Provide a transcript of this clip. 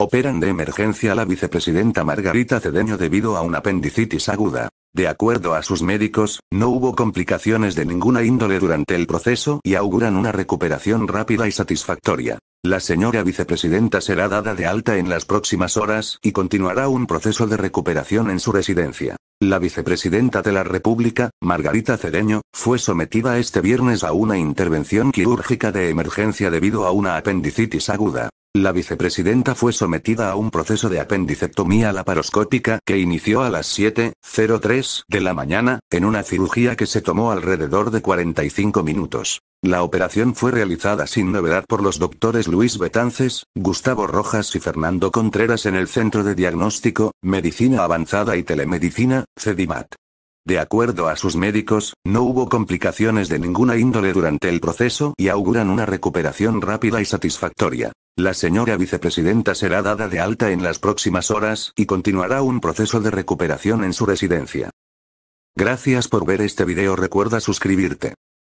Operan de emergencia a la vicepresidenta Margarita Cedeño debido a una apendicitis aguda. De acuerdo a sus médicos, no hubo complicaciones de ninguna índole durante el proceso y auguran una recuperación rápida y satisfactoria. La señora vicepresidenta será dada de alta en las próximas horas y continuará un proceso de recuperación en su residencia. La vicepresidenta de la República, Margarita Cedeño, fue sometida este viernes a una intervención quirúrgica de emergencia debido a una apendicitis aguda. La vicepresidenta fue sometida a un proceso de apendicectomía laparoscópica que inició a las 7.03 de la mañana, en una cirugía que se tomó alrededor de 45 minutos. La operación fue realizada sin novedad por los doctores Luis Betances, Gustavo Rojas y Fernando Contreras en el Centro de Diagnóstico, Medicina Avanzada y Telemedicina, CEDIMAT. De acuerdo a sus médicos, no hubo complicaciones de ninguna índole durante el proceso y auguran una recuperación rápida y satisfactoria. La señora vicepresidenta será dada de alta en las próximas horas y continuará un proceso de recuperación en su residencia. Gracias por ver este video recuerda suscribirte.